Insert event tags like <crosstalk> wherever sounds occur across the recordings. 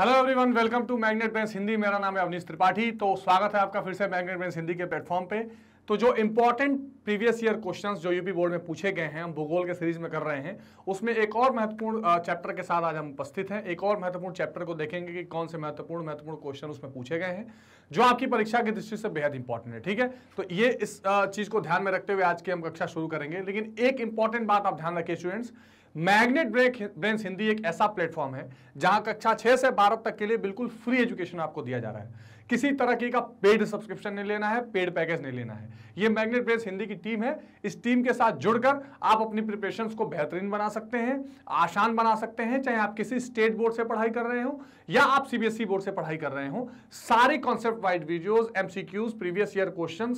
hello everyone welcome to Magnet Brains Hindi मेरा नाम है अवनीश त्रिपाठी तो स्वागत है आपका फिर से मैग्नेट बेंस हिंदी के प्लेटफॉर्म पे तो जो इम्पॉर्टेंट प्रीवियस ईयर क्वेश्चंस जो यूपी बोर्ड में पूछे गए हैं हम भूगोल के सीरीज में कर रहे हैं उसमें एक और महत्वपूर्ण चैप्टर के साथ आज हम उपस्थित हैं एक और महत्वपूर्ण चैप्टर को देखेंगे कि कौन से महत्वपूर्ण महत्वपूर्ण क्वेश्चन उसमें पूछे गए हैं जो आपकी परीक्षा की दृष्टि से बेहद इंपॉर्टेंट है ठीक है तो ये इस चीज़ को ध्यान में रखते हुए आज की हम कक्षा शुरू करेंगे लेकिन एक इंपॉर्टेंट बात आप ध्यान रखिए students Magnet break Brains Hindi एक ऐसा प्लेटफॉर्म है जहां कक्षा छह से बारह तक के लिए बिल्कुल फ्री एजुकेशन आपको दिया जा रहा है किसी तरह का पेड सब्सक्रिप्शन नहीं लेना है पेड पैकेज नहीं लेना है ये मैग्नेट ब्रेंस हिंदी की टीम है इस टीम के साथ जुड़कर आप अपनी प्रिपरेशन को बेहतरीन बना सकते हैं आसान बना सकते हैं चाहे आप किसी स्टेट बोर्ड से पढ़ाई कर रहे हो या आप सीबीएसई बोर्ड से पढ़ाई कर रहे हो सारे concept wise videos MCQs previous year question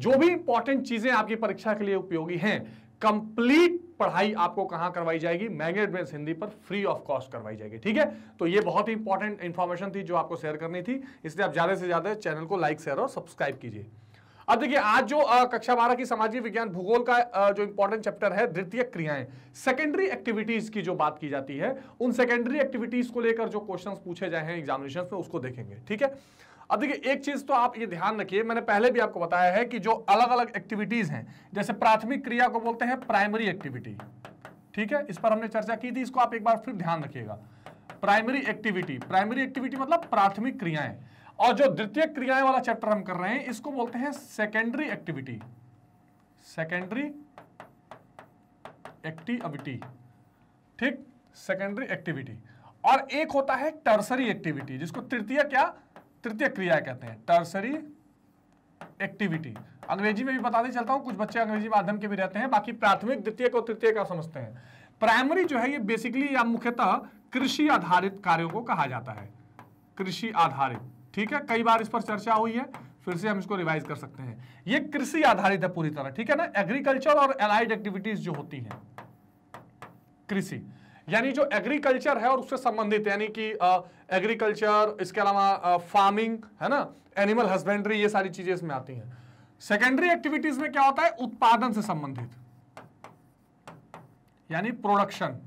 जो भी इंपॉर्टेंट चीजें आपकी परीक्षा के लिए उपयोगी हैं कंप्लीट पढ़ाई आपको कहां करवाई जाएगी मैग्नेट बेस हिंदी पर फ्री ऑफ कॉस्ट करवाई जाएगी ठीक है तो ये बहुत ही इंपॉर्टेंट इन्फॉर्मेशन थी जो आपको शेयर करनी थी इसलिए आप ज़्यादा से ज़्यादा चैनल को लाइक शेयर और सब्सक्राइब कीजिए अब देखिए आज जो आ, कक्षा बारह की सामाजिक विज्ञान भूगोल का आ, जो इंपॉर्टेंट चैप्टर है द्वितीय क्रियाएं सेकेंडरी एक्टिविटीज की जो बात की जाती है उन सेकेंडरी एक्टिविटीज को लेकर जो क्वेश्चंस पूछे जाए हैं एग्जामिनेशन में उसको देखेंगे ठीक है अब देखिए एक चीज तो आप ये ध्यान रखिए मैंने पहले भी आपको बताया है कि जो अलग अलग एक्टिविटीज हैं जैसे प्राथमिक क्रिया को बोलते हैं प्राइमरी एक्टिविटी ठीक है इस पर हमने चर्चा की थी इसको आप एक बार फिर ध्यान रखिएगा प्राइमरी एक्टिविटी प्राइमरी एक्टिविटी मतलब प्राथमिक क्रियाएं और जो द्वितीय क्रियाएं वाला चैप्टर हम कर रहे हैं इसको बोलते हैं सेकेंडरी एक्टिविटी सेकेंडरी एक्टिविटी ठीक सेकेंडरी एक्टिविटी और एक होता है टर्सरी एक्टिविटी जिसको तृतीय क्या तृतीय क्रिया कहते हैं टर्सरी एक्टिविटी अंग्रेजी में भी बताते चलता हूं कुछ बच्चे अंग्रेजी माध्यम के भी रहते हैं बाकी प्राथमिक द्वितीय को तृतीय का समझते हैं प्राइमरी जो है ये बेसिकली या मुख्यतः कृषि आधारित कार्यों को कहा जाता है कृषि आधारित ठीक है कई बार इस पर चर्चा हुई है फिर से हम इसको रिवाइज कर सकते हैं ये कृषि आधारित है पूरी तरह ठीक है ना एग्रीकल्चर और एलाइड एक्टिविटीज जो होती है कृषि यानी जो एग्रीकल्चर है और उससे संबंधित यानी कि एग्रीकल्चर इसके अलावा फार्मिंग है ना एनिमल हस्बेंड्री ये सारी चीजें इसमें आती हैं सेकेंडरी एक्टिविटीज में क्या होता है उत्पादन से संबंधित यानी प्रोडक्शन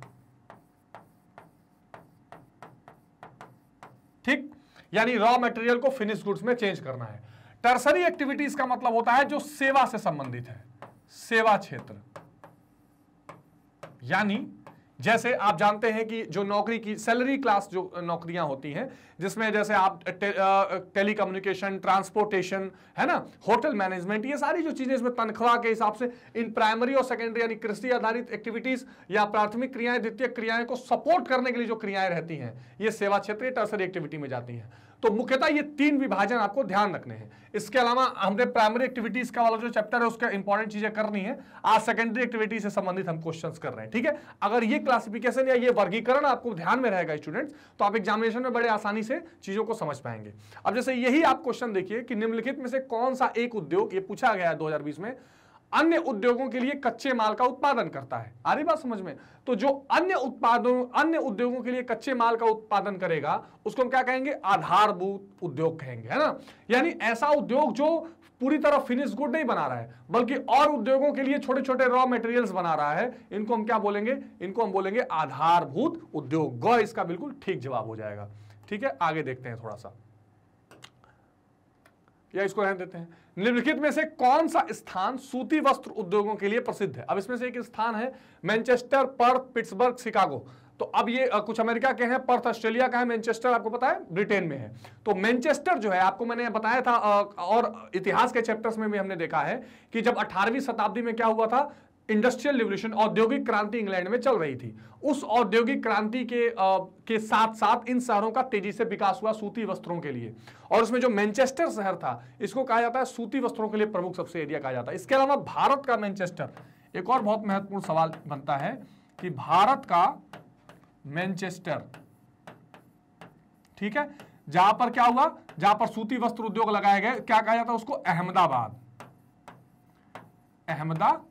ठीक यानी रॉ मटेरियल को फिनिश गुड्स में चेंज करना है टर्सरी एक्टिविटीज का मतलब होता है जो सेवा से संबंधित है सेवा क्षेत्र यानी जैसे आप जानते हैं कि जो नौकरी की सैलरी क्लास जो नौकरियां होती हैं जिसमें जैसे आप टे, टेली कम्युनिकेशन ट्रांसपोर्टेशन है ना होटल मैनेजमेंट ये सारी जो चीज़ें इसमें तनख्वाह के हिसाब से इन प्राइमरी और सेकेंडरी यानी कृषि आधारित एक्टिविटीज़ या प्राथमिक क्रियाएं द्वितीय क्रियाएं को सपोर्ट करने के लिए जो क्रियाएं रहती हैं ये सेवा क्षेत्रीय टर्सरी एक्टिविटी में जाती हैं तो मुख्यतः ये तीन विभाजन आपको ध्यान रखने हैं इसके अलावा हमने प्राइमरी एक्टिविटीज का वाला जो चैप्टर है उसका इंपॉर्टेंट चीजें करनी है आज सेकेंडरी एक्टिविटीज से संबंधित हम क्वेश्चंस कर रहे हैं ठीक है अगर ये क्लासिफिकेशन या ये वर्गीकरण आपको ध्यान में रहेगा स्टूडेंट्स तो आप एग्जामिनेशन में बड़े आसानी से चीजों को समझ पाएंगे अब जैसे यही आप क्वेश्चन देखिए कि निम्नलिखित में से कौन सा एक उद्योग ये पूछा गया है दो में अन्य उद्योगों के लिए कच्चे माल का उत्पादन करता है आ रही बात समझ में तो जो अन्य उत्पादों अन्य उद्योगों के लिए कच्चे माल का उत्पादन करेगा उसको हम क्या कहेंगे आधारभूत उद्योग कहेंगे है ना यानी ऐसा उद्योग जो पूरी तरह फिनिश गुड नहीं बना रहा है बल्कि और उद्योगों के लिए छोटे छोटे रॉ मटेरियल्स बना रहा है इनको हम क्या बोलेंगे इनको हम बोलेंगे आधारभूत उद्योग ग इसका बिल्कुल ठीक जवाब हो जाएगा ठीक है आगे देखते हैं थोड़ा सा या इसको रहने देते हैं निम्नलिखित में से कौन सा स्थान सूती वस्त्र उद्योगों के लिए प्रसिद्ध है अब इसमें से एक स्थान है मैनचेस्टर पर्थ पिट्सबर्ग शिकागो तो अब ये कुछ अमेरिका के हैं पर्थ ऑस्ट्रेलिया का है मैनचेस्टर आपको पता है ब्रिटेन में है तो मैनचेस्टर जो है आपको मैंने बताया था और इतिहास के चैप्टर्स में भी हमने देखा है कि जब 18वीं शताब्दी में क्या हुआ था इंडस्ट्रियल रिवोल्यूशन औद्योगिक क्रांति इंग्लैंड में चल रही थी उस औद्योगिक क्रांति के आ, के साथ साथ इन शहरों का तेजी से विकास हुआ सूती वस्त्रों के लिए और उसमें जो मैनचेस्टर शहर था इसको कहा जाता है सूती वस्त्रों के लिए प्रमुख सबसे एरिया कहा जाता है इसके अलावा भारत का मैनचेस्टर एक और बहुत महत्वपूर्ण सवाल बनता है कि भारत का मैनचेस्टर ठीक है जहां पर क्या हुआ जहां पर सूती वस्त्र उद्योग लगाए गए क्या कहा जाता है उसको अहमदाबाद अहमदाबाद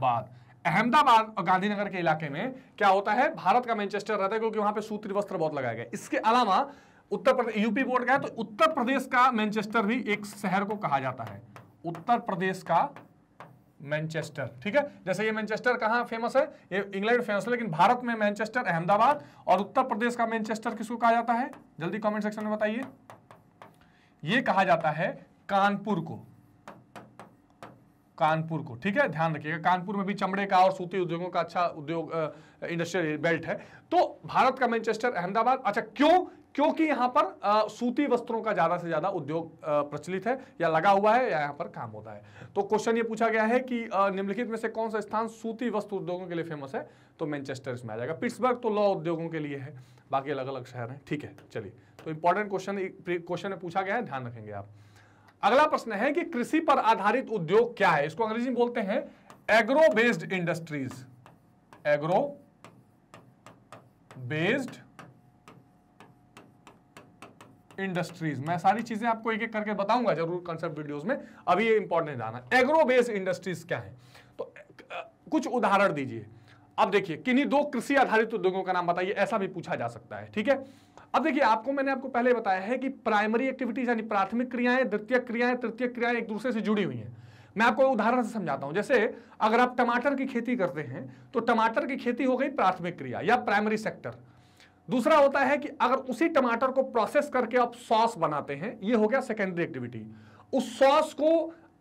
बाद अहमदाबाद और गांधीनगर के इलाके में क्या होता है भारत का मैनचेस्टर रहता है क्योंकि वहां पे सूत्री वस्त्र बहुत लगाए गए इसके अलावा उत्तर प्रदेश यूपी बोर्ड का है तो उत्तर प्रदेश का मैनचेस्टर भी एक शहर को कहा जाता है उत्तर प्रदेश का मैनचेस्टर ठीक है जैसे ये मैनचेस्टर कहाँ फेमस है ये इंग्लैंड फेमस है लेकिन भारत में मैनचेस्टर अहमदाबाद और उत्तर प्रदेश का मैनचेस्टर किसको कहा जाता है जल्दी कमेंट सेक्शन में बताइए ये कहा जाता है कानपुर को कानपुर को ठीक है ध्यान रखिएगा कानपुर में भी चमड़े का और सूती उद्योगों का अच्छा उद्योग इंडस्ट्रियल बेल्ट है तो भारत का मैनचेस्टर अहमदाबाद अच्छा क्यों क्योंकि यहां पर आ, सूती वस्त्रों का ज़्यादा से ज़्यादा उद्योग प्रचलित है या लगा हुआ है या यहां पर काम होता है तो क्वेश्चन ये पूछा गया है कि निम्नलिखित में से कौन सा स्थान सूती वस्त्र उद्योगों के लिए फेमस है तो मैनचेस्टर इसमें आ जाएगा पिट्सबर्ग तो लॉ उद्योगों के लिए है बाकी अलग अलग शहर हैं ठीक है चलिए तो इंपॉर्टेंट क्वेश्चन क्वेश्चन में पूछा गया है ध्यान रखेंगे आप अगला प्रश्न है कि कृषि पर आधारित उद्योग क्या है इसको अंग्रेजी में बोलते हैं agro based industries agro based industries मैं सारी चीजें आपको एक एक करके बताऊंगा जरूर कंसेप्ट वीडियोस में अभी ये इंपॉर्टेंट जाना एग्रो बेस्ड इंडस्ट्रीज क्या है तो कुछ उदाहरण दीजिए अब देखिए किन्हीं दो कृषि आधारित उद्योगों का नाम बताइए ऐसा भी पूछा जा सकता है ठीक है अब देखिए आपको मैंने आपको पहले बताया है कि प्राइमरी एक्टिविटीज यानी प्राथमिक क्रियाएं द्वितीय क्रियाएं तृतीय क्रियाएं एक दूसरे से जुड़ी हुई हैं मैं आपको उदाहरण से समझाता हूं जैसे अगर आप टमाटर की खेती करते हैं तो टमाटर की खेती हो गई प्राथमिक क्रिया या प्राइमरी सेक्टर दूसरा होता है कि अगर उसी टमाटर को प्रोसेस करके आप सॉस बनाते हैं ये हो गया सेकेंडरी एक्टिविटी उस सॉस को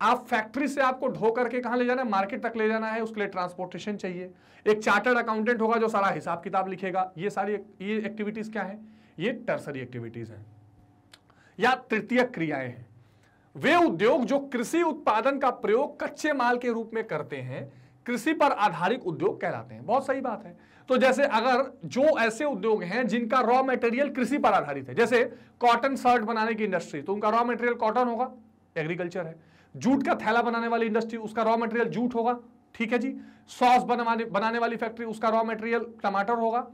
आप फैक्ट्री से आपको ढो करके कहाँ ले जाना है मार्केट तक ले जाना है उसके लिए ट्रांसपोर्टेशन चाहिए एक चार्टर्ड अकाउंटेंट होगा जो सारा हिसाब किताब लिखेगा ये सारी ये एक्टिविटीज़ क्या है ये टर्सरी एक्टिविटीज़ हैं या तृतीय क्रियाएं हैं वे उद्योग जो कृषि उत्पादन का प्रयोग कच्चे माल के रूप में करते हैं कृषि पर आधारित उद्योग कहलाते हैं बहुत सही बात है तो जैसे अगर जो ऐसे उद्योग हैं जिनका रॉ मटेरियल कृषि पर आधारित है जैसे कॉटन शर्ट बनाने की इंडस्ट्री तो उनका रॉ मटेरियल कॉटन होगा एग्रीकल्चर है जूट का थैला बनाने वाली इंडस्ट्री उसका रॉ मटेरियल जूट होगा ठीक है जी सॉस बनवाने बनाने वाली फैक्ट्री उसका रॉ मटेरियल टमाटर होगा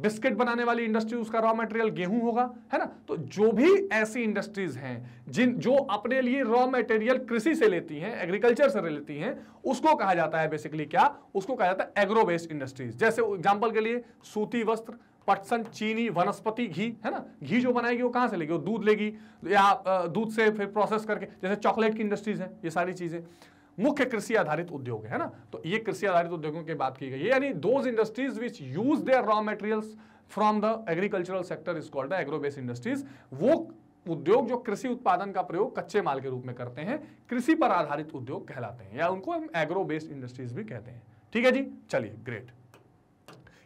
बिस्किट बनाने वाली इंडस्ट्री उसका रॉ मटेरियल गेहूं होगा है ना तो जो भी ऐसी इंडस्ट्रीज हैं जिन जो अपने लिए रॉ मटेरियल कृषि से लेती हैं एग्रीकल्चर से लेती हैं उसको कहा जाता है बेसिकली क्या उसको कहा जाता है एग्रो बेस्ड इंडस्ट्रीज जैसे एग्जाम्पल के लिए सूती वस्त्र पटसन चीनी वनस्पति घी है ना घी जो बनाएगी वो कहाँ से लेगी वो दूध लेगी या दूध से फिर प्रोसेस करके जैसे चॉकलेट की इंडस्ट्रीज है ये सारी चीज़ें मुख्य कृषि आधारित उद्योग है ना तो ये कृषि आधारित उद्योगों की बात की गई है यानी those industries which use their raw materials from the agricultural sector is called agro base industries वो उद्योग जो कृषि उत्पादन का प्रयोग कच्चे माल के रूप में करते हैं कृषि पर आधारित उद्योग कहलाते हैं या उनको हम एग्रो बेस्ड इंडस्ट्रीज भी कहते हैं ठीक है जी चलिए ग्रेट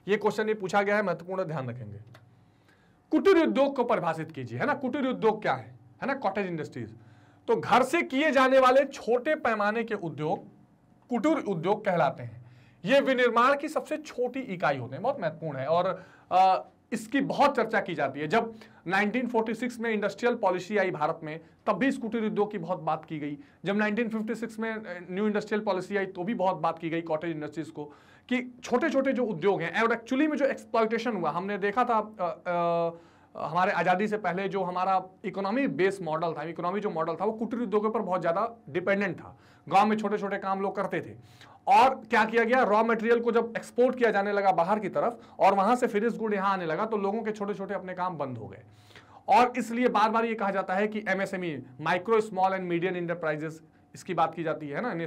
ये क्वेश्चन भी पूछा गया है महत्वपूर्ण ध्यान रखेंगे कुटीर उद्योग को परिभाषित कीजिए है ना कुटीर उद्योग क्या है है ना कॉटेज इंडस्ट्रीज तो घर से किए जाने वाले छोटे पैमाने के उद्योग कुटीर उद्योग कहलाते हैं ये विनिर्माण की सबसे छोटी इकाई होते हैं बहुत महत्वपूर्ण है और आ, इसकी बहुत चर्चा की जाती है जब 1946 में इंडस्ट्रियल पॉलिसी आई भारत में तब भी स्कूटर उद्योग की बहुत बात की गई जब 1956 में न्यू इंडस्ट्रियल पॉलिसी आई तो भी बहुत बात की गई कॉटेज इंडस्ट्रीज को कि छोटे छोटे जो उद्योग हैं और एक्चुअली में जो एक्सप्लाइटेशन हुआ हमने देखा था आ, आ, हमारे आज़ादी से पहले जो हमारा इकोनॉमी बेस मॉडल था इकोनॉमी जो मॉडल था वो कुटीर उद्योगों पर बहुत ज़्यादा डिपेंडेंट था गांव में छोटे छोटे काम लोग करते थे और क्या किया गया रॉ मटेरियल को जब एक्सपोर्ट किया जाने लगा बाहर की तरफ और वहां से फिनिश गुड यहाँ आने लगा तो लोगों के छोटे छोटे अपने काम बंद हो गए और इसलिए बार बार ये कहा जाता है कि MSME micro small and medium enterprises इसकी बात की जाती है ना इन्हें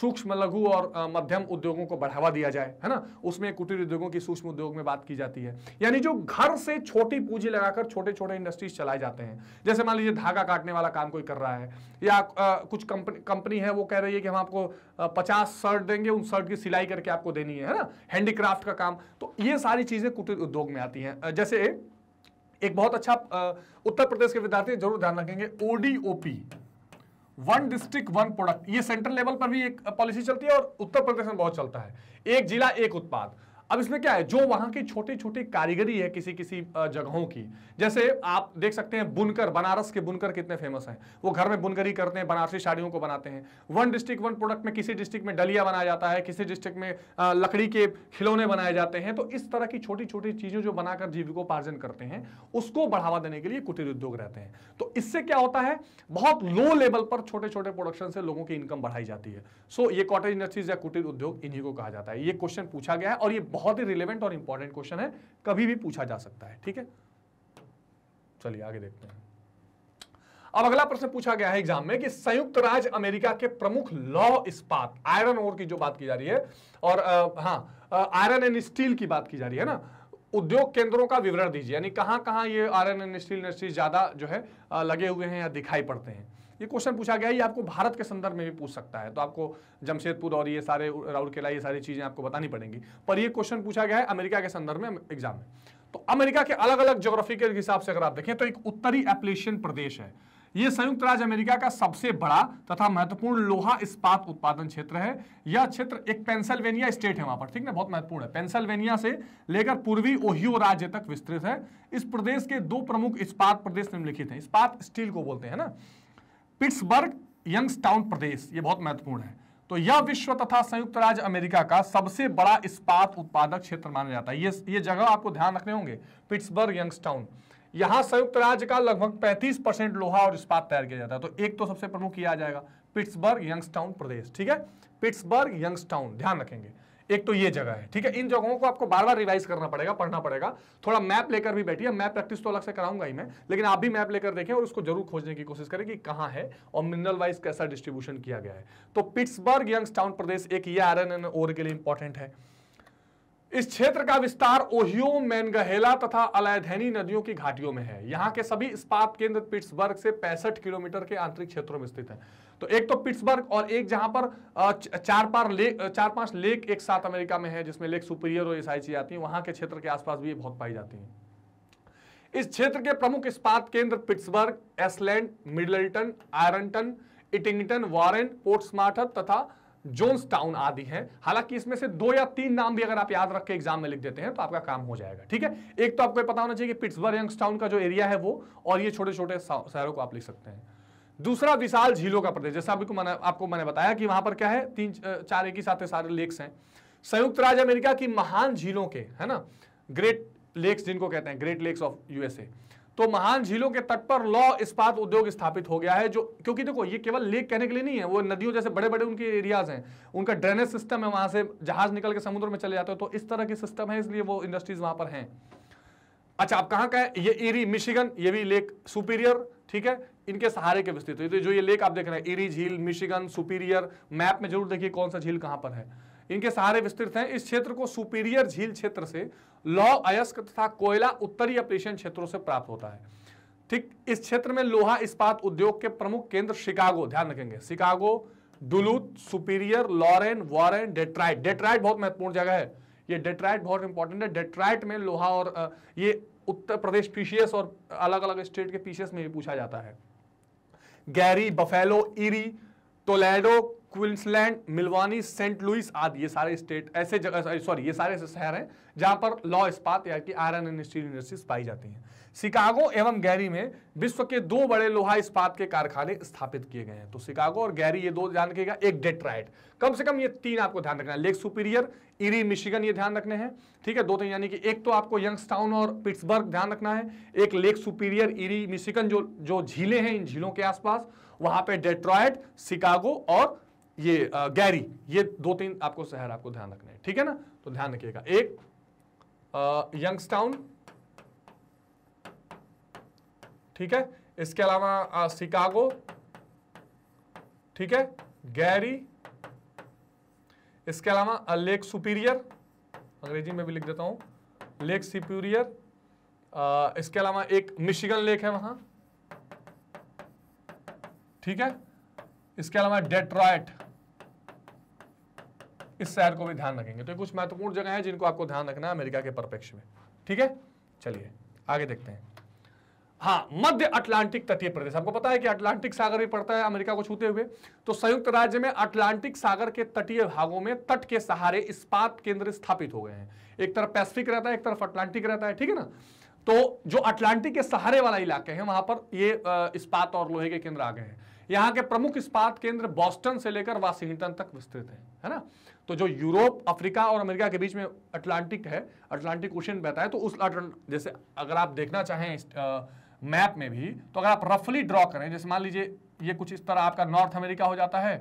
सूक्ष्म लघु और मध्यम उद्योगों को बढ़ावा दिया जाए है ना उसमें कुटीर उद्योगों की सूक्ष्म उद्योग में बात की जाती है यानी जो घर से छोटी पूंजी लगाकर छोटे छोटे इंडस्ट्रीज चलाए जाते हैं जैसे मान लीजिए धागा काटने वाला काम कोई कर रहा है या आ, कुछ कंपनी कंपनी है वो कह रही है कि हम आपको पचास शर्ट देंगे उन शर्ट की सिलाई करके आपको देनी है ना हैंडीक्राफ्ट का काम तो ये सारी चीज़ें कुटीर उद्योग में आती है जैसे एक बहुत अच्छा उत्तर प्रदेश के विद्यार्थी जरूर ध्यान रखेंगे ODOP one district one product ये सेंट्रल लेवल पर भी एक पॉलिसी चलती है और उत्तर प्रदेश में बहुत चलता है एक जिला एक उत्पाद अब इसमें क्या है जो वहां की छोटी छोटी कारीगरी है किसी किसी जगहों की जैसे आप देख सकते हैं बुनकर बनारस के बुनकर कितने फेमस हैं वो घर में बुनकरी करते हैं बनारसी साड़ियों को बनाते हैं वन डिस्ट्रिक्ट वन प्रोडक्ट में किसी डिस्ट्रिक्ट में डलिया बनाया जाता है किसी डिस्ट्रिक्ट में लकड़ी के खिलौने बनाए जाते हैं तो इस तरह की छोटी छोटी चीज़ें जो बनाकर जीविकोपार्जन करते हैं उसको बढ़ावा देने के लिए कुटीर उद्योग रहते हैं तो इससे क्या होता है बहुत लो लेवल पर छोटे छोटे प्रोडक्शन से लोगों की इनकम बढ़ाई जाती है सो ये कॉटेज इंडस्ट्रीज या कुटीर उद्योग इन्हीं को कहा जाता है ये क्वेश्चन पूछा गया है और ये बहुत ही रिलेवेंट और इंपॉर्टेंट क्वेश्चन है कभी भी पूछा जा सकता है ठीक है चलिए आगे देखते हैं अब अगला प्रश्न पूछा गया है एग्जाम में कि संयुक्त राज्य अमेरिका के प्रमुख लॉ इस्पात आयरन ओर की जो बात की जा रही है और हाँ आयरन एंड स्टील की बात की जा रही है ना उद्योग केंद्रों का विवरण दीजिए यानी कहां कहां ये आयरन एंड स्टील इंडस्ट्री ज़्यादा जो है लगे हुए हैं या दिखाई पड़ते हैं ये क्वेश्चन पूछा गया ये आपको भारत के संदर्भ में भी पूछ सकता है तो आपको जमशेदपुर और ये सारे राउरकेला ये सारी चीज़ें आपको बतानी पड़ेंगी पर ये क्वेश्चन पूछा गया है अमेरिका के संदर्भ में एग्जाम में तो अमेरिका के अलग अलग ज्योग्राफी के हिसाब से अगर आप देखें तो एक उत्तरी एप्लेशियन प्रदेश है ये संयुक्त राज्य अमेरिका का सबसे बड़ा तथा महत्वपूर्ण लोहा इस्पात उत्पादन क्षेत्र है यह क्षेत्र एक पेंसिल्वेनिया स्टेट है वहां पर ठीक ना बहुत महत्वपूर्ण है पेंसिल्वेनिया से लेकर पूर्वी ओहियो राज्य तक विस्तृत है इस प्रदेश के दो प्रमुख इस्पात प्रदेश निम्नलिखित हैं इस्पात स्टील को बोलते हैं ना पिट्सबर्ग यंगस्टाउन प्रदेश ये बहुत महत्वपूर्ण है तो यह विश्व तथा संयुक्त राज्य अमेरिका का सबसे बड़ा इस्पात उत्पादक क्षेत्र माना जाता है ये ये जगह आपको ध्यान रखने होंगे पिट्सबर्ग यंगस्टाउन यहाँ संयुक्त राज्य का लगभग 35 परसेंट लोहा और इस्पात तैयार किया जाता है तो एक तो सबसे प्रमुख किया जाएगा पिट्सबर्ग यंगस्टाउन प्रदेश ठीक है पिट्सबर्ग यंगस्टाउन ध्यान रखेंगे एक तो ये जगह है ठीक है इन जगहों को आपको बार बार रिवाइज करना पड़ेगा पढ़ना पड़ेगा थोड़ा मैप लेकर भी बैठिए मैप प्रैक्टिस तो अलग से कराऊंगा ही मैं लेकिन आप भी मैप लेकर देखें और उसको जरूर खोजने की कोशिश करें कि कहाँ है और मिनरल वाइज कैसा डिस्ट्रीब्यूशन किया गया है तो पिट्सबर्ग टाउन प्रदेश एक ये आर एन ओर के लिए इंपॉर्टेंट है इस क्षेत्र का विस्तार ओहियो मैनगहेला तथा अलायधैनी नदियों की घाटियों में है यहाँ के सभी इस्पात केंद्र पिट्सबर्ग से पैंसठ किलोमीटर के आंतरिक क्षेत्रों में स्थित है तो एक तो पिट्सबर्ग और एक जहां पर चार पार लेक चार पांच लेक एक साथ अमेरिका में है जिसमें लेक सुपीरियर और ये सारी चीजें आती हैं वहां के क्षेत्र के आसपास भी ये बहुत पाई जाती हैं इस क्षेत्र के प्रमुख इस्पात केंद्र Pittsburgh Ashland Middletown Ironton Huntington Warren Portsmouth तथा जोन्स टाउन आदि हैं हालांकि इसमें से दो या तीन नाम भी अगर आप याद रख के एग्जाम में लिख देते हैं तो आपका काम हो जाएगा ठीक है एक तो आपको पता होना चाहिए कि पिट्सबर्ग टाउन का जो एरिया है वो और ये छोटे छोटे शहरों को आप लिख सकते हैं दूसरा विशाल झीलों का प्रदेश जैसा आपको मैंने आपको मैंने बताया कि वहां पर क्या है तीन चार एक ही साथ सारे लेक्स हैं संयुक्त राज्य अमेरिका की महान झीलों के है ना ग्रेट लेक्स जिनको कहते हैं ग्रेट लेक्स ऑफ यूएसए तो महान झीलों के तट पर लॉ इस्पात उद्योग स्थापित हो गया है जो क्योंकि देखो ये केवल लेक कहने के लिए नहीं है वो नदियों जैसे बड़े बड़े उनके एरियाज हैं उनका ड्रेनेज सिस्टम है वहां से जहाज निकल के समुद्र में चले जाते हैं तो इस तरह के सिस्टम है इसलिए वो इंडस्ट्रीज वहां पर हैं अच्छा आप कहाँ का है ये इरी मिशिगन ये भी लेक सुपीरियर ठीक है इनके सहारे के विस्तृत तो जो ये लेक आप देख रहे हैं इरी झील मिशिगन सुपीरियर मैप में जरूर देखिए कौन सा झील कहाँ पर है इनके सहारे विस्तृत हैं इस क्षेत्र को सुपीरियर झील क्षेत्र से लौ अयस्क तथा कोयला उत्तरी अपरेशन क्षेत्रों से प्राप्त होता है ठीक इस क्षेत्र में लोहा इस्पात उद्योग के प्रमुख केंद्र शिकागो ध्यान रखेंगे Chicago Duluth Superior Lorain Warren Detroit Detroit बहुत महत्वपूर्ण जगह है ये डेट्राइट बहुत इंपॉर्टेंट है डेट्राइट में लोहा और ये उत्तर प्रदेश पीसीएस और अलग अलग स्टेट के पीसीएस में भी पूछा जाता है Gary Buffalo Erie Toledo Queensland Milwaukee Saint Louis आदि ये सारे स्टेट ऐसे जगह सॉरी ये सारे ऐसे शहर हैं जहाँ पर लॉ इस्पात या कि आयरन एंड स्टील इंडस्ट्रीज पाई जाती हैं शिकागो एवं गैरी में विश्व के दो बड़े लोहा इस्पात के कारखाने स्थापित किए गए हैं तो शिकागो और गैरी ये दो ध्यान रखिएगा एक डेट्राइट कम से कम ये तीन आपको ध्यान रखना है लेक सुपीरियर इरी मिशिगन ये ध्यान रखने हैं ठीक है दो तीन यानी कि एक तो आपको यंगस्टाउन और पिट्सबर्ग ध्यान रखना है एक लेक सुपीरियर इरी मिशिगन जो जो झीलें हैं इन झीलों के आसपास वहां पे डेट्रॉयट शिकागो और ये गैरी ये दो तीन आपको शहर आपको ध्यान रखने हैं ठीक है ना तो ध्यान रखिएगा एक यंगस्टाउन ठीक है इसके अलावा शिकागो ठीक है गैरी इसके अलावा लेक सुपीरियर अंग्रेजी में भी लिख देता हूं लेक सुपीरियर इसके अलावा एक मिशिगन लेक है वहां ठीक है इसके अलावा डेट्रॉयट इस शहर को भी ध्यान रखेंगे तो कुछ महत्वपूर्ण जगह है जिनको आपको ध्यान रखना है अमेरिका के परिप्रेक्ष्य में ठीक है चलिए आगे देखते हैं हाँ मध्य अटलांटिक तटीय प्रदेश आपको पता है कि अटलांटिक सागर भी पड़ता है अमेरिका को छूते हुए तो संयुक्त राज्य में अटलांटिक सागर के तटीय भागों में तट के सहारे इस्पात केंद्र स्थापित हो गए हैं एक तरफ पैसिफिक रहता है एक तरफ अटलांटिक रहता है ठीक है ना तो जो अटलांटिक के सहारे वाला इलाके हैं वहां पर ये इस्पात और लोहे के केंद्र आ गए हैं यहाँ के प्रमुख इस्पात केंद्र बॉस्टन से लेकर वाशिंगटन तक विस्तृत है है ना तो जो यूरोप अफ्रीका और अमेरिका के बीच में अटलांटिक है अटलांटिक ओशन बहता है तो उस जैसे अगर आप देखना चाहें मैप में भी तो अगर आप रफली ड्रॉ करें जैसे मान लीजिए ये कुछ इस तरह आपका नॉर्थ अमेरिका हो जाता है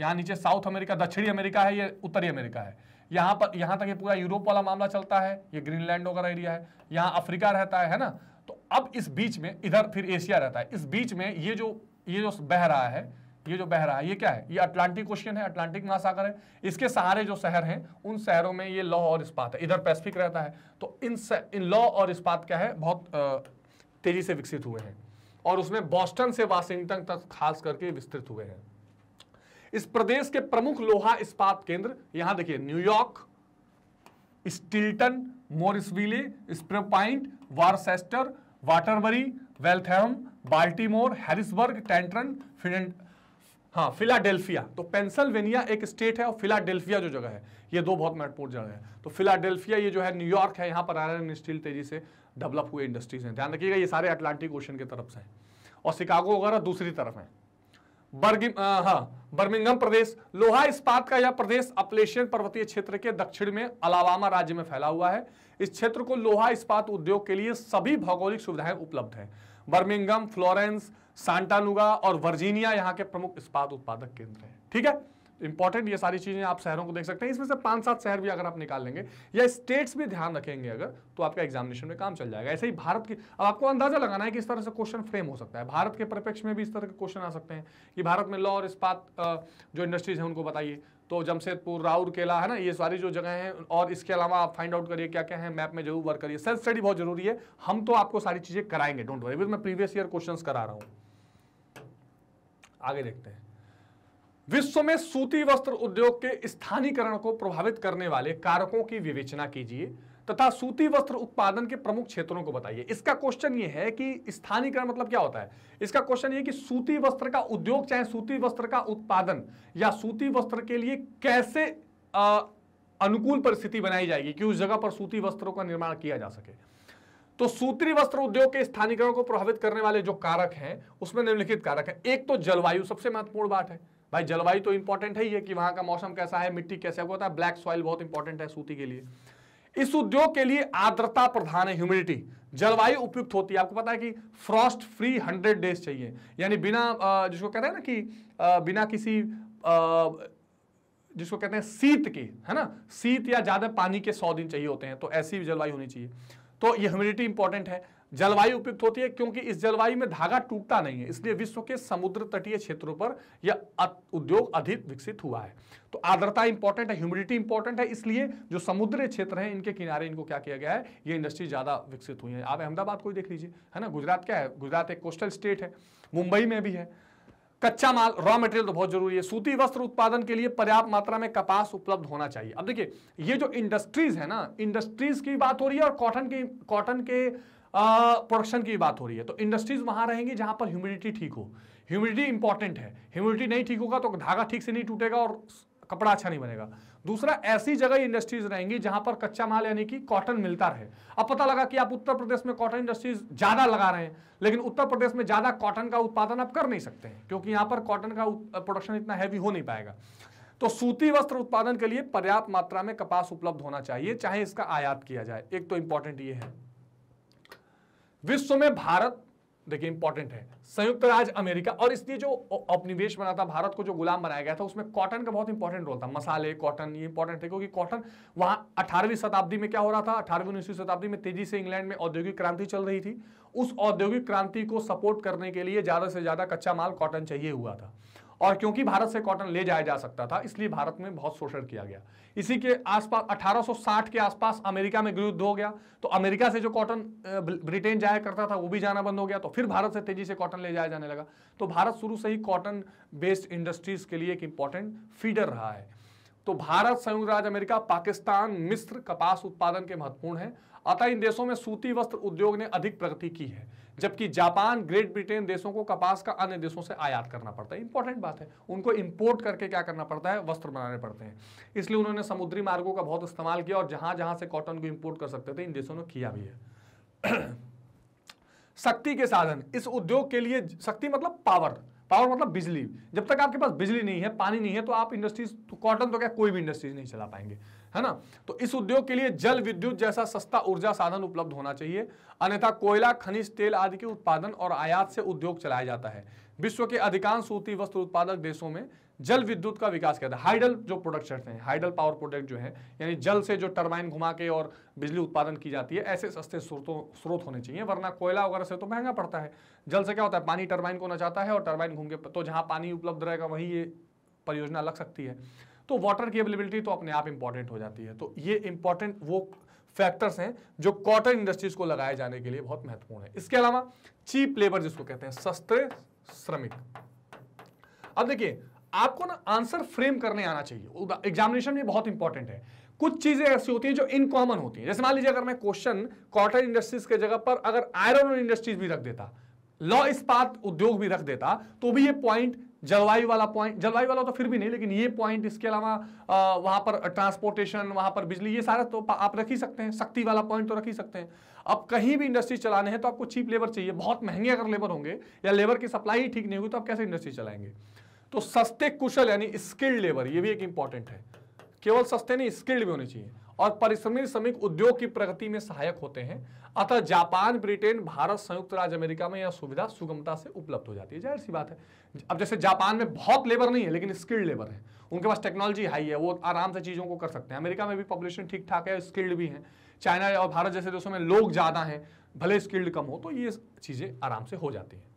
यहाँ नीचे साउथ अमेरिका दक्षिणी अमेरिका है ये उत्तरी अमेरिका है यहाँ पर यहाँ तक ये पूरा यूरोप वाला मामला चलता है ये ग्रीनलैंड वगैरह एरिया है यहाँ अफ्रीका रहता है है ना तो अब इस बीच में इधर फिर एशिया रहता है इस बीच में ये जो ये जो बह रहा है ये जो बह रहा है ये क्या है ये अटलांटिक ओशियन है अटलांटिक महासागर है इसके सहारे जो शहर हैं उन शहरों में ये लॉ और इस्पात है इधर पैसिफिक रहता है तो इन इन लॉ और इस्पात क्या है बहुत तेजी से विकसित हुए हैं और उसमें बॉस्टन से वाशिंगटन तक खास करके विस्तृत हुए हैं इस प्रदेश के प्रमुख लोहा इस्पात केंद्र यहां देखिए New York Steelton Morrisville Sparrows Point Worcester Waterbury Waltham Baltimore Harrisburg Trenton हाँ फिलाडेल्फिया तो पेंसिल्वेनिया एक स्टेट है और फिलाडेल्फिया जो जगह है ये दो बहुत महत्वपूर्ण जगह है तो फिलाडेल्फिया ये जो है न्यूयॉर्क है यहाँ पर आयरन स्टील तेजी से डेवलप हुए इंडस्ट्रीज हैं ध्यान रखिएगा ये सारे अटलांटिक ओशन की तरफ से हैं और शिकागो वगैरह दूसरी तरफ हैं बर्गि हाँ बर्मिंगम प्रदेश लोहा इस्पात का यह प्रदेश अपलेशियन पर्वतीय क्षेत्र के दक्षिण में अलावामा राज्य में फैला हुआ है इस क्षेत्र को लोहा इस्पात उद्योग के लिए सभी भौगोलिक सुविधाएं उपलब्ध हैं बर्मिंगम फ्लोरेंस सांटानुगा और वर्जीनिया यहाँ के प्रमुख इस्पात उत्पादक केंद्र हैं ठीक है इंपॉर्टेंट ये सारी चीजें आप शहरों को देख सकते हैं इसमें से पांच सात शहर भी अगर आप निकाल लेंगे या स्टेट्स भी ध्यान रखेंगे अगर तो आपका एग्जामिनेशन में काम चल जाएगा ऐसे ही भारत की अब आपको अंदाजा लगाना है कि इस तरह से क्वेश्चन फ्रेम हो सकता है भारत के परिपेक्ष में भी इस तरह के क्वेश्चन आ सकते हैं कि भारत में लॉ और इस्पात जो इंडस्ट्रीज है उनको बताइए तो जमशेदपुर राउरकेला है ना ये सारी जो जगह हैं और इसके अलावा आप फाइंड आउट करिए क्या क्या है मैप में जरूर वर्क करिए सेल्फ स्टडी बहुत जरूरी है हम तो आपको सारी चीजें कराएंगे डोंट वरी मैं प्रीवियस ईयर क्वेश्चन करा रहा हूँ आगे देखते हैं विश्व में सूती वस्त्र उद्योग के स्थानीकरण को प्रभावित करने वाले कारकों की विवेचना कीजिए तथा सूती वस्त्र उत्पादन के प्रमुख क्षेत्रों को बताइए इसका क्वेश्चन ये है कि स्थानीकरण मतलब क्या होता है इसका क्वेश्चन ये कि सूती वस्त्र का उद्योग चाहे सूती वस्त्र का उत्पादन या सूती वस्त्र के लिए कैसे अनुकूल परिस्थिति बनाई जाएगी कि उस जगह पर सूती वस्त्रों का निर्माण किया जा सके तो सूत्री वस्त्र उद्योग के स्थानीकरण को प्रभावित करने वाले जो कारक हैं उसमें निम्नलिखित कारक है एक तो जलवायु सबसे महत्वपूर्ण बात है भाई जलवायु तो इंपॉर्टेंट है ही है कि वहां का मौसम कैसा है मिट्टी कैसे होता है ब्लैक सॉइल बहुत इंपॉर्टेंट है सूती के लिए इस उद्योग के लिए आर्द्रता प्रधान है ह्यूमिडिटी जलवायु उपयुक्त होती है आपको पता है कि फ्रॉस्ट फ्री हंड्रेड डेज चाहिए यानी बिना जिसको कहते हैं ना कि बिना किसी जिसको कहते हैं शीत के है ना शीत या ज्यादा पानी के सौ दिन चाहिए होते हैं तो ऐसी जलवायु होनी चाहिए तो ये ह्यूमिडिटी इंपॉर्टेंट है जलवायु उपयुक्त होती है क्योंकि इस जलवायु में धागा टूटता नहीं है इसलिए विश्व के समुद्र तटीय क्षेत्रों पर यह उद्योग अधिक विकसित हुआ है तो आर्द्रता इंपॉर्टेंट है ह्यूमिडिटी इंपॉर्टेंट है इसलिए जो समुद्री क्षेत्र हैं इनके किनारे इनको क्या किया गया है ये इंडस्ट्री ज़्यादा विकसित हुई है आप अहमदाबाद को ही देख लीजिए है ना गुजरात क्या है गुजरात एक कोस्टल स्टेट है मुंबई में भी है कच्चा माल रॉ मटेरियल तो बहुत जरूरी है सूती वस्त्र उत्पादन के लिए पर्याप्त मात्रा में कपास उपलब्ध होना चाहिए अब देखिए ये जो इंडस्ट्रीज है ना इंडस्ट्रीज की बात हो रही है और कॉटन की कॉटन के प्रोडक्शन की बात हो रही है तो इंडस्ट्रीज वहां रहेंगी जहां पर ह्यूमिडिटी ठीक हो ह्यूमिडिटी इंपॉर्टेंट है ह्यूमिडिटी नहीं ठीक होगा तो धागा ठीक से नहीं टूटेगा और कपड़ा अच्छा नहीं बनेगा दूसरा ऐसी जगह इंडस्ट्रीज रहेंगी जहां पर कच्चा माल यानी कि कॉटन मिलता रहे अब पता लगा कि आप उत्तर प्रदेश में कॉटन इंडस्ट्रीज ज्यादा लगा रहे हैं लेकिन उत्तर प्रदेश में ज्यादा कॉटन का उत्पादन आप कर नहीं सकते हैं क्योंकि यहां पर कॉटन का प्रोडक्शन इतना हैवी हो नहीं पाएगा तो सूती वस्त्र उत्पादन के लिए पर्याप्त मात्रा में कपास उपलब्ध होना चाहिए चाहे इसका आयात किया जाए एक तो इंपॉर्टेंट ये है विश्व में भारत देखिए इंपॉर्टेंट है संयुक्त राज्य अमेरिका और इसलिए जो उपनिवेश बना था भारत को जो गुलाम बनाया गया था उसमें कॉटन का बहुत इंपॉर्टेंट रोल था मसाले कॉटन ये इंपॉर्टेंट है क्योंकि कॉटन वहां अठारहवीं शताब्दी में क्या हो रहा था अठारहवीं उन्नीसवीं शताब्दी में तेजी से इंग्लैंड में औद्योगिक क्रांति चल रही थी उस औद्योगिक क्रांति को सपोर्ट करने के लिए ज्यादा से ज्यादा कच्चा माल कॉटन चाहिए हुआ था और क्योंकि भारत से कॉटन ले जाया जा सकता था इसलिए भारत में बहुत शोषण किया गया इसी के आसपास 1860 के आसपास अमेरिका में युद्ध हो गया तो अमेरिका से जो कॉटन ब्रिटेन जाया करता था वो भी जाना बंद हो गया तो फिर भारत से तेजी से कॉटन ले जाया जाने लगा तो भारत शुरू से ही कॉटन बेस्ड इंडस्ट्रीज के लिए एक इंपॉर्टेंट फीडर रहा है तो भारत संयुक्त राज्य अमेरिका पाकिस्तान मिस्र कपास उत्पादन के महत्वपूर्ण है अतः इन देशों में सूती वस्त्र उद्योग ने अधिक प्रगति की है जबकि जापान ग्रेट ब्रिटेन देशों को कपास का अन्य देशों से आयात करना पड़ता है इंपॉर्टेंट बात है उनको इंपोर्ट करके क्या करना पड़ता है वस्त्र बनाने पड़ते हैं इसलिए उन्होंने समुद्री मार्गों का बहुत इस्तेमाल किया और जहां जहां से कॉटन को इंपोर्ट कर सकते थे इन देशों ने किया भी है <clears throat> शक्ति के साधन इस उद्योग के लिए शक्ति मतलब पावर पावर मतलब बिजली जब तक आपके पास बिजली नहीं है पानी नहीं है तो आप इंडस्ट्रीज कॉटन तो क्या कोई भी इंडस्ट्रीज नहीं चला पाएंगे है ना तो इस उद्योग के लिए जल विद्युत जैसा सस्ता ऊर्जा साधन उपलब्ध होना चाहिए अन्यथा कोयला खनिज तेल आदि के उत्पादन और आयात से उद्योग चलाया जाता है विश्व के अधिकांश सूती वस्त्र उत्पादक देशों में जल विद्युत का विकास किया है हाइडल जो प्रोडक्शन है हाइडल पावर प्रोडक्ट जो है यानी जल से जो टर्माइन घुमा के और बिजली उत्पादन की जाती है ऐसे सस्ते स्रोतों स्रोत होने चाहिए वरना कोयला वगैरह से तो महंगा पड़ता है जल से क्या होता है पानी टर्बाइन को नचाता है और टर्बाइन घूम के तो जहाँ पानी उपलब्ध रहेगा वहीं ये परियोजना लग सकती है तो वाटर की अवेलेबिलिटी तो अपने आप इंपॉर्टेंट हो जाती है तो ये इंपॉर्टेंट वो फैक्टर्स हैं जो कॉटन इंडस्ट्रीज को लगाए जाने के लिए बहुत महत्वपूर्ण है इसके अलावा चीप लेबर जिसको कहते हैं सस्ते श्रमिक अब देखिए आपको ना आंसर फ्रेम करने आना चाहिए एग्जामिनेशन में बहुत इंपॉर्टेंट है कुछ चीजें ऐसी होती हैं जो इनकॉमन होती हैं जैसे मान लीजिए अगर मैं क्वेश्चन कॉटन इंडस्ट्रीज के जगह पर अगर आयरन इंडस्ट्रीज भी रख देता लॉ इस्पात उद्योग भी रख देता तो भी ये पॉइंट जलवायु वाला पॉइंट जलवायु वाला तो फिर भी नहीं लेकिन ये पॉइंट इसके अलावा वहां पर ट्रांसपोर्टेशन वहां पर बिजली ये सारा तो आप रख ही सकते हैं शक्ति वाला पॉइंट तो रख ही सकते हैं अब कहीं भी इंडस्ट्री चलाने हैं तो आपको चीप लेबर चाहिए बहुत महंगे अगर लेबर होंगे या लेबर की सप्लाई ही ठीक नहीं होगी तो आप कैसे इंडस्ट्री चलाएंगे तो सस्ते कुशल यानी स्किल्ड लेबर ये भी एक इंपॉर्टेंट है केवल सस्ते नहीं स्किल्ड भी होने चाहिए और परिश्रमी श्रमिक उद्योग की प्रगति में सहायक होते हैं अतः जापान ब्रिटेन भारत संयुक्त राज्य अमेरिका में यह सुविधा सुगमता से उपलब्ध हो जाती है जाहिर सी बात है अब जैसे जापान में बहुत लेबर नहीं है लेकिन स्किल्ड लेबर है उनके पास टेक्नोलॉजी हाई है वो आराम से चीज़ों को कर सकते हैं अमेरिका में भी पॉपुलेशन ठीक ठाक है स्किल्ड भी हैं चाइना और भारत जैसे देशों में लोग ज़्यादा हैं भले स्किल्ड कम हो तो ये चीज़ें आराम से हो जाती हैं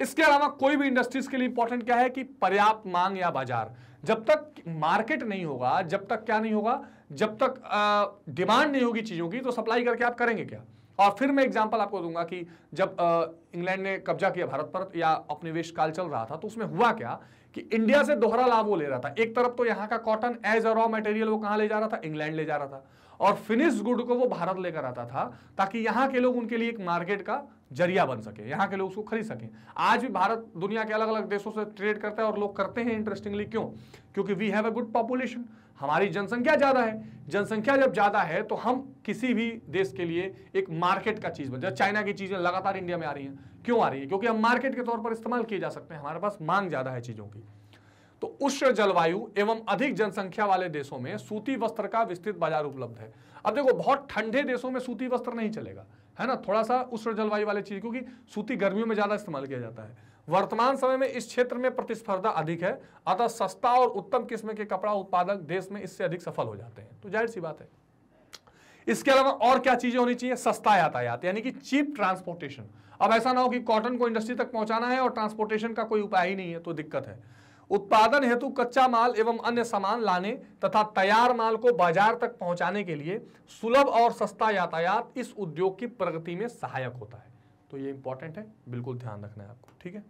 इसके अलावा कोई भी इंडस्ट्रीज के लिए इंपॉर्टेंट क्या है कि पर्याप्त मांग या बाजार जब तक मार्केट नहीं होगा जब तक क्या नहीं होगा जब तक डिमांड नहीं होगी चीज़ों की तो सप्लाई करके आप करेंगे क्या और फिर मैं एग्जाम्पल आपको दूंगा कि जब इंग्लैंड ने कब्जा किया भारत पर या वेश काल चल रहा था तो उसमें हुआ क्या कि इंडिया से दोहरा लाभ वो ले रहा था एक तरफ तो यहाँ का cotton as a raw material वो कहाँ ले जा रहा था इंग्लैंड ले जा रहा था और फिनिश गुड को वो भारत लेकर आता था ताकि यहाँ के लोग उनके लिए एक मार्केट का जरिया बन सके यहाँ के लोग उसको खरीद सके आज भी भारत दुनिया के अलग अलग देशों से ट्रेड करता है और लोग करते हैं इंटरेस्टिंगली क्यों क्योंकि we have a good population हमारी जनसंख्या ज़्यादा है जनसंख्या जब ज़्यादा है तो हम किसी भी देश के लिए एक मार्केट का चीज़ बन जाए चाइना की चीज़ें लगातार इंडिया में आ रही हैं क्यों आ रही है क्योंकि हम मार्केट के तौर पर इस्तेमाल किए जा सकते हैं हमारे पास मांग ज़्यादा है चीज़ों की तो उष्ण जलवायु एवं अधिक जनसंख्या वाले देशों में सूती वस्त्र का विस्तृत बाजार उपलब्ध है अब देखो बहुत ठंडे देशों में सूती वस्त्र नहीं चलेगा है ना थोड़ा सा उष्ण जलवायु वाले चीज क्योंकि सूती गर्मियों में ज़्यादा इस्तेमाल किया जाता है वर्तमान समय में इस क्षेत्र में प्रतिस्पर्धा अधिक है अतः सस्ता और उत्तम किस्म के कपड़ा उत्पादक देश में इससे अधिक सफल हो जाते हैं तो जाहिर सी बात है इसके अलावा और क्या चीजें होनी चाहिए सस्ता यातायात यानी कि चीप ट्रांसपोर्टेशन अब ऐसा ना हो कि कॉटन को इंडस्ट्री तक पहुंचाना है और ट्रांसपोर्टेशन का कोई उपाय ही नहीं है तो दिक्कत है उत्पादन हेतु कच्चा माल एवं अन्य सामान लाने तथा तैयार माल को बाजार तक पहुंचाने के लिए सुलभ और सस्ता यातायात इस उद्योग की प्रगति में सहायक होता है तो ये इंपॉर्टेंट है बिल्कुल ध्यान रखना है आपको ठीक है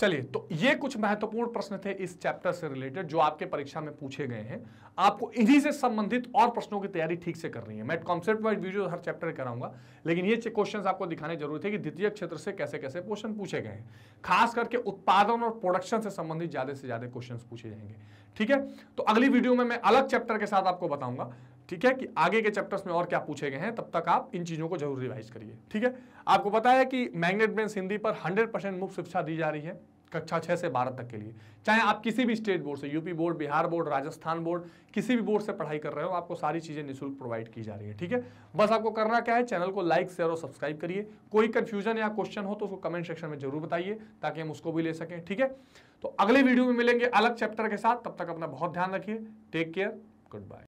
चलिए तो ये कुछ महत्वपूर्ण प्रश्न थे इस चैप्टर से रिलेटेड जो आपके परीक्षा में पूछे गए हैं आपको इन्हीं से संबंधित और प्रश्नों की तैयारी ठीक से करनी है मैं कॉन्सेप्ट वाइज वीडियो हर चैप्टर कराऊंगा लेकिन ये क्वेश्चन आपको दिखाने जरूरी थे कि द्वितीय क्षेत्र से कैसे कैसे क्वेश्चन पूछे गए हैं खास करके उत्पादन और प्रोडक्शन से संबंधित ज्यादा से ज्यादा क्वेश्चन पूछे जाएंगे ठीक है तो अगली वीडियो में मैं अलग चैप्टर के साथ आपको बताऊंगा ठीक है कि आगे के चैप्टर्स में और क्या पूछे गए हैं तब तक आप इन चीज़ों को जरूर रिवाइज करिए ठीक है आपको पता है कि मैग्नेट ब्रेंस हिंदी पर 100 परसेंट मुफ्त शिक्षा दी जा रही है कक्षा छः से बारह तक के लिए चाहे आप किसी भी स्टेट बोर्ड से UP board Bihar board Rajasthan board किसी भी बोर्ड से पढ़ाई कर रहे हो आपको सारी चीज़ें निःशुल्क प्रोवाइड की जा रही है ठीक है बस आपको करना क्या है चैनल को लाइक शेयर और सब्सक्राइब करिए कोई कंफ्यूजन या क्वेश्चन हो तो उसको कमेंट सेक्शन में जरूर बताइए ताकि हम उसको भी ले सकें ठीक है तो अगले वीडियो में मिलेंगे अलग चैप्टर के साथ तब तक अपना बहुत ध्यान रखिए टेक केयर गुड बाय